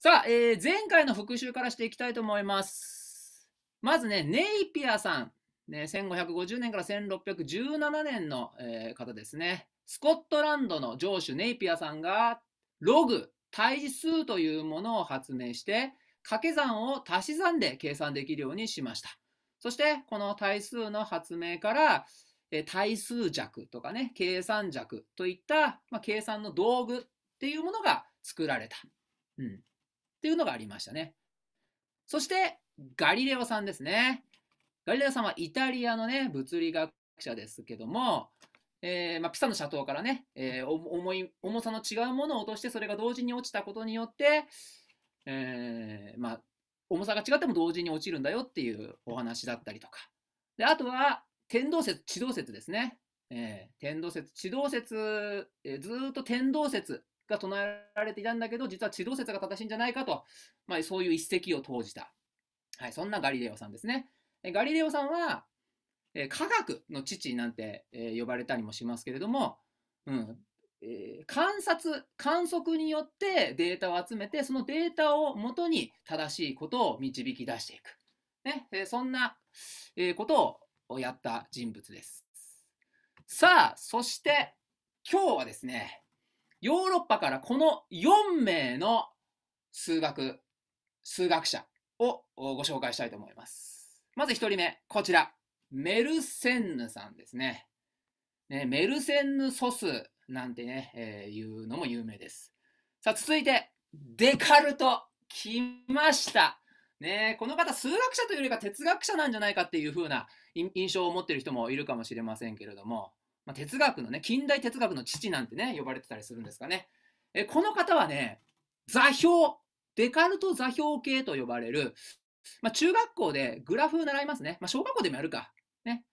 さあ、えー、前回の復習からしていきたいと思います。まずね、ネイピアさん。ね、1550年から1617年の、えー、方ですね。スコットランドの城主ネイピアさんが、ログ、対数というものを発明して、掛け算を足し算で計算できるようにしました。そして、この対数の発明から、え対数弱とかね、計算弱といった、まあ、計算の道具っていうものが作られた。うん。っていうのがありましたね。そして、ガリレオさんですね。ガリレオさんはイタリアのね、物理学者ですけども、えーまあ、ピサの斜塔からね、えー、重い重さの違うものを落としてそれが同時に落ちたことによって、えーまあ、重さが違っても同時に落ちるんだよっていうお話だったりとかであとは天動説地動説ですね、えー、天動説地動説、えー、ずっと天動説が唱えられていたんだけど、実は地動説が正しいんじゃないかと、まあ、そういう一石を投じた。はい、そんなガリレオさんですね。ガリレオさんは、えー、科学の父なんて、えー、呼ばれたりもしますけれども、うん、えー、観察、観測によってデータを集めて、そのデータをもとに正しいことを導き出していく。ね、えー、そんな、えー、ことをやった人物です。さあ、そして今日はですね、ヨーロッパからこの4名の数学、数学者をご紹介したいと思います。まず1人目、こちら。メルセンヌさんですね。ねメルセンヌ素数なんてね、えー、いうのも有名です。さあ、続いて、デカルト。来ました。ねこの方、数学者というよりか哲学者なんじゃないかっていう風な印象を持っている人もいるかもしれませんけれども、まあ、哲学のね、近代哲学の父なんてね、呼ばれてたりするんですかね。えこの方はね、座標、デカルト座標系と呼ばれる、まあ、中学校でグラフ習いますね。まあ、小学校でもやるか。ね。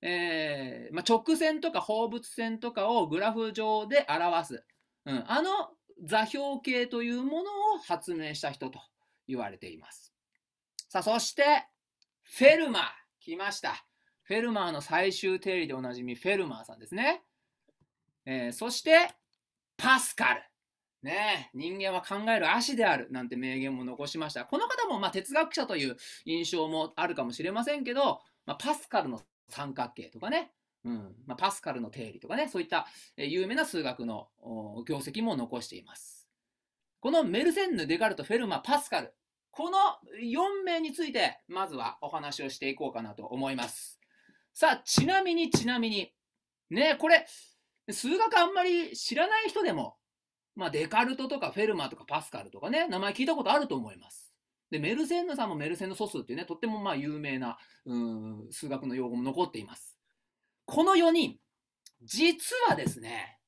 えー、まあ、直線とか放物線とかをグラフ上で表す。うん、あの座標系というものを発明した人と言われています。さあ、そして、フェルマー、来ました。フェルマーの最終定理でおなじみ、フェルマーさんですね。えー、そして、パスカル。ね人間は考える足であるなんて名言も残しました。この方もま哲学者という印象もあるかもしれませんけど、まあ、パスカルの三角形とかね、うんまあ、パスカルの定理とかね、そういったえ有名な数学の業績も残しています。このメルセンヌ、デカルト、フェルマ、パスカル、この4名について、まずはお話をしていこうかなと思います。さあ、ちなみにちなみに、ね、これ、数学あんまり知らない人でも、まあ、デカルトとかフェルマーとかパスカルとかね、名前聞いたことあると思います。で、メルセンヌさんもメルセンヌ素数っていうね、とってもまあ有名な、うん、数学の用語も残っています。この4人、実はですね、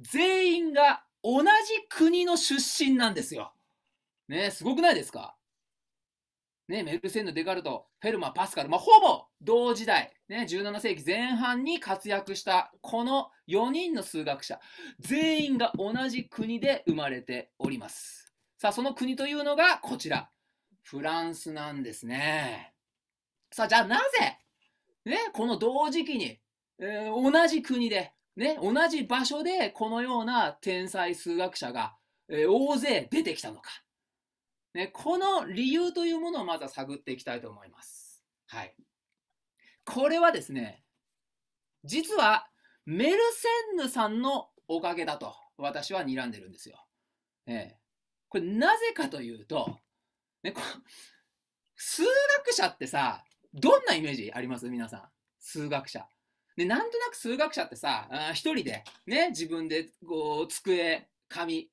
全員が同じ国の出身なんですよ。ね、すごくないですかね、メルセンヌ・デカルト、フェルマパスカル、まあ、ほぼ同時代、ね、17世紀前半に活躍したこの4人の数学者、全員が同じ国で生まれております。さあ、その国というのがこちら、フランスなんですね。さあ、じゃあなぜ、ね、この同時期に、えー、同じ国で、ね、同じ場所でこのような天才数学者が、えー、大勢出てきたのか。ね、この理由というものをまずは探っていきたいと思います。はい。これはですね、実はメルセンヌさんのおかげだと私は睨んでるんですよ。ね、これなぜかというと、ね、こ数学者ってさ、どんなイメージあります皆さん。数学者。で、なんとなく数学者ってさ、あ一人で、ね、自分で、こう、机、紙、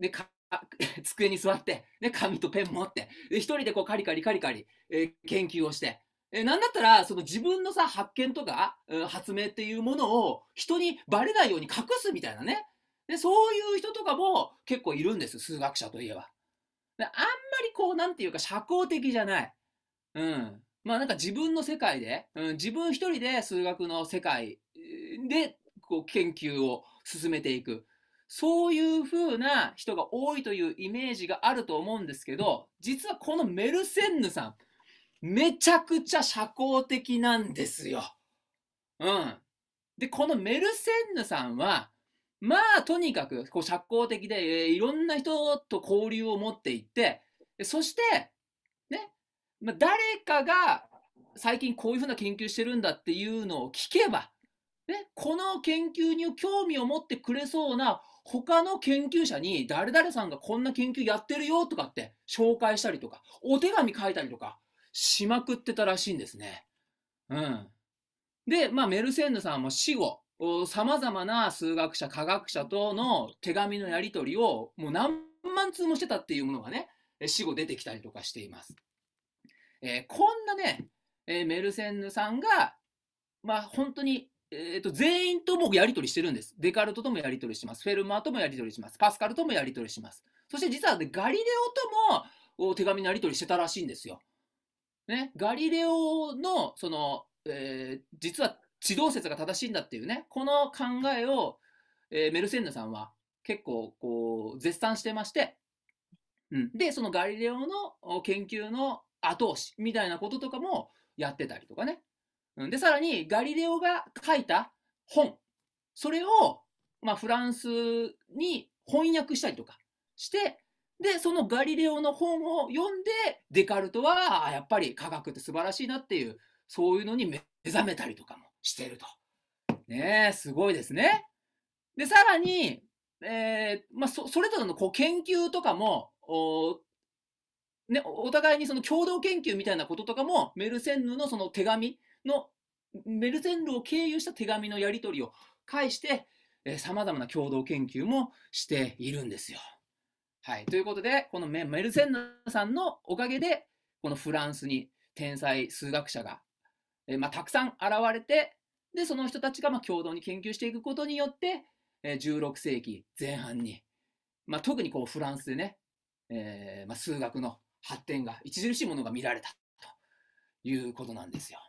で、考あ、机に座って、ね、紙とペン持って、一人でこうカリカリカリカリ、えー、研究をして、えー、なんだったら、その自分のさ、発見とか、発明っていうものを人にバレないように隠すみたいなね。でそういう人とかも結構いるんです、数学者といえば。であんまりこう、なんていうか、社交的じゃない。うん。まあなんか自分の世界で、うん、自分一人で数学の世界でこう研究を進めていく。そういう風な人が多いというイメージがあると思うんですけど、実はこのメルセンヌさん、めちゃくちゃ社交的なんですよ。うん。で、このメルセンヌさんは、まあ、とにかく、こう、社交的で、えー、いろんな人と交流を持っていって、そして、ね、まあ、誰かが最近こういうふうな研究してるんだっていうのを聞けば、ね、この研究に興味を持ってくれそうな他の研究者に誰々さんがこんな研究やってるよとかって紹介したりとか、お手紙書いたりとかしまくってたらしいんですね。うん。で、まあメルセンヌさんも死後、様々な数学者、科学者との手紙のやり取りをもう何万通もしてたっていうものがね、死後出てきたりとかしています。えー、こんなね、えー、メルセンヌさんが、まあ本当にえーと、全員ともやり取りしてるんです。デカルトともやり取りします。フェルマーともやり取りします。パスカルともやり取りします。そして実は、ね、ガリレオとも手紙のやり取りしてたらしいんですよ。ね、ガリレオのその、えー、実は地動説が正しいんだっていうね、この考えを、えー、メルセンヌさんは結構こう絶賛してまして、うん、で、そのガリレオの研究の後押しみたいなこととかもやってたりとかね、で、さらに、ガリレオが書いた本、それを、まあ、フランスに翻訳したりとかして、で、そのガリレオの本を読んで、デカルトは、やっぱり科学って素晴らしいなっていう、そういうのに目覚めたりとかもしてると。ねえ、すごいですね。で、さらに、えー、まあ、そ、それぞれのこう研究とかも、おね、お互いにその共同研究みたいなこととかも、メルセンヌのその手紙のメルゼンルを経由した手紙のやり取りを介して、さま様々な共同研究もしているんですよ。はい。ということで、このメルゼンヌさんのおかげで、このフランスに天才数学者が、えー、まあ、たくさん現れて、で、その人たちがまあ共同に研究していくことによって、えー、16世紀前半に、まあ、特にこうフランスでね、えー、まあ、数学の発展が著しいものが見られたということなんですよ。